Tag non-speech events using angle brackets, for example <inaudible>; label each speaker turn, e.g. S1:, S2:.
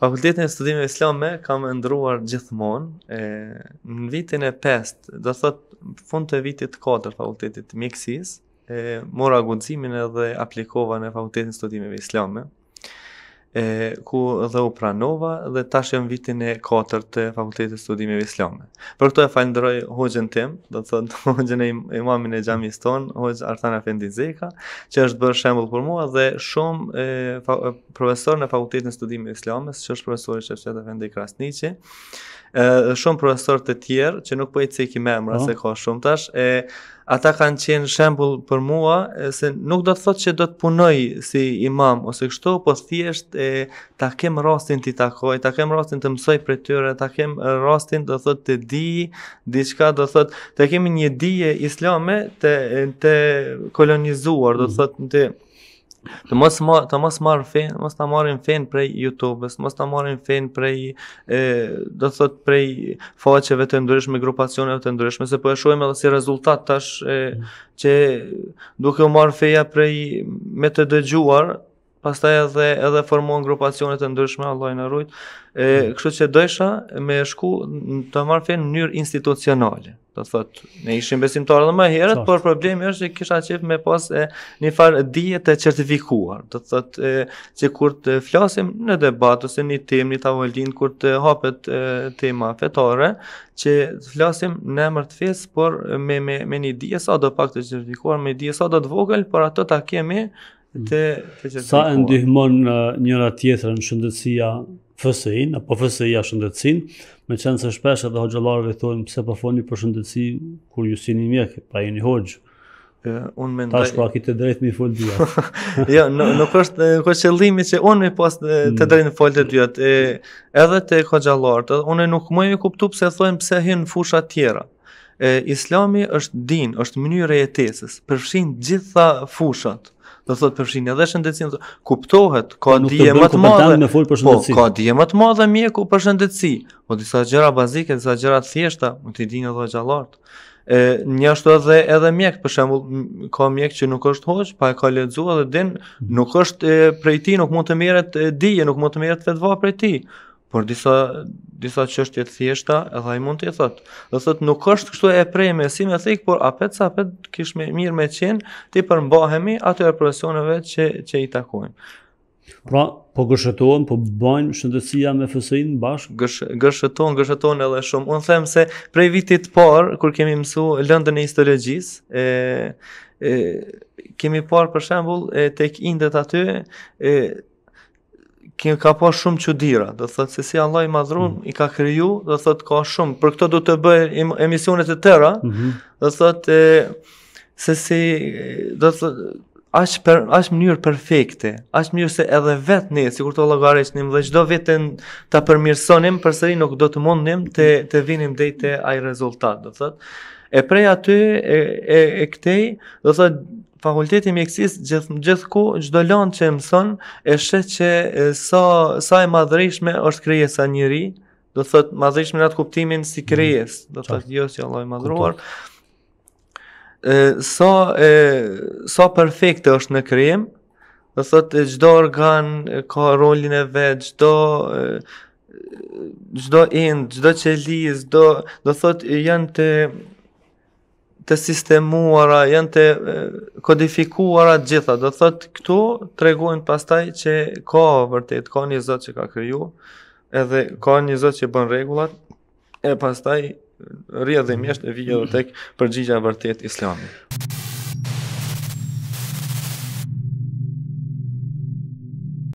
S1: Fakultetin e studimeve islame kam ndruar gjithmonë në vitin e 5, do thot fund të vitit 4 fakultetit mjekësisë, e mora guximin edhe aplikova në fakultetin e studimeve islame e ku dhe u pranova dhe tash jam vitin e katërt të fakultetit të studimeve islame. Për këtë e falënderoj hoxhën tim, do të thotë <laughs> hoxhën e imamin e xhamis ton, hoxh Arthan Efendi Zeka, që është bërë shembull për mua dhe shumë e, fa, e, profesor në fakultetin e studimeve islame, siç është profesori Shefqet Efendi Krasniqi ë shumë profesor të tjerë që nuk po i cekim emra oh. Po. se ka shumë tash e ata kanë qenë shembul për mua, se nuk do të thot që do të punoj si imam, ose kështu, po thjesht e, ta kem rastin të takoj, ta kem rastin të mësoj për tyre, ta kem rastin do thot të di, diçka do thot, të kemi një dije islame të, të kolonizuar, do mm. thot të... Të mos ma, të mos marr fen, mos ta marrin fen prej YouTube-s, mos ta marrin fen prej ë do të thot prej faqeve të ndryshme, grupacioneve të ndryshme, se po e shohim edhe si rezultat tash e, mm. që duke u marr feja prej me të dëgjuar, pastaj edhe edhe formuan grupacione të ndryshme Allah i na rujt. E mm. kështu që dojsha me shku të marr fen në mënyrë institucionale. Do thot, ne ishim besimtarë edhe më herët, por problemi është se kisha qejf me pas e, një farë dije të certifikuar. Do thot, e, që kur të flasim në debat ose në temë në tavolinë kur të hapet e, tema fetare, që flasim në emër të fesë, por me me me një dije sa do pak të certifikuar, me dije sa do të vogël, por ato ta kemi Mm. Te sa e ndihmon njëra tjetrën shëndetësia fsi apo FSI-ja me qenë se shpesh edhe hoxhallarët i thonë pse po foni për shëndetësi kur ju sini mjek, pa jeni hoxh. Uh, un mendoj tash po akit të drejtë mi fol dyja. <laughs> jo, nuk është kjo qëllimi që un më pas të, mm. drejtë në fol të e edhe te hoxhallarët, Unë e nuk më e kuptu pse thonë pse hyn fusha të tjera. E, islami është din, është mënyrë e jetesës, përfshin gjitha fushat, do thot përfshin edhe shëndetësinë, kuptohet, ka po dije më të madhe. për po, ka dije më të madhe mjeku për shëndetësi. Po disa gjëra bazike, disa gjëra thjeshta, mund të dinë edhe gjallart. E një ashtu edhe edhe mjek, për shembull, ka mjek që nuk është hoç, pa e ka lexuar dhe din, mm. nuk është prej ti nuk mund të merret dije, nuk mund të merret fetva prej ti por disa disa çështje të thjeshta, edhe ai mund të thotë. Do thot nuk është kështu e prej me si me thik, por apet sa apet kish më mirë me qen, ti përmbahemi ato profesioneve që që i takojmë. Pra, po gëshëtojnë, po bëjmë shëndësia me fsi bashkë? Gësh, gëshëtojnë gëshëtohen edhe shumë. Unë them se prej vitit parë, kur kemi mësu lëndën e histologjisë, e, e, kemi parë për shembul e, tek indet aty, e, kënë ka pa shumë që dira, dhe thëtë se si Allah i madhrum, mhm. mm. i ka kryu, dhe thëtë ka shumë, për këto du të bëjë emisionet e tëra, mm -hmm. dhe thëtë se si, dhe thëtë, Ash per mënyrë perfekte, as mënyrë se edhe vetë ne, sikur të llogarisnim dhe çdo vetën ta përmirësonim, përsëri nuk do të mundnim të të vinim deri te ai rezultat, do thotë e prej aty e e, e ktej do thot fakulteti mjekësisë gjith, gjithkohë çdo lën që mëson e shet që e, sa sa e madhreshme është krijesa sa njëri do thot madhreshme në atë kuptimin si mhm. krijes mm do thot jo si Allah i madhruar e sa e sa është në krejem, do thot çdo organ ka rolin e vet çdo çdo ind çdo çelizë do do thot janë të të sistemuara, janë të kodifikuara gjitha. Do thotë këtu tregojnë pastaj që ka vërtet ka një Zot që ka kriju, edhe ka një Zot që bën rregullat e pastaj rrjedhim jashtë e vijë tek përgjigjja e vërtet islamit.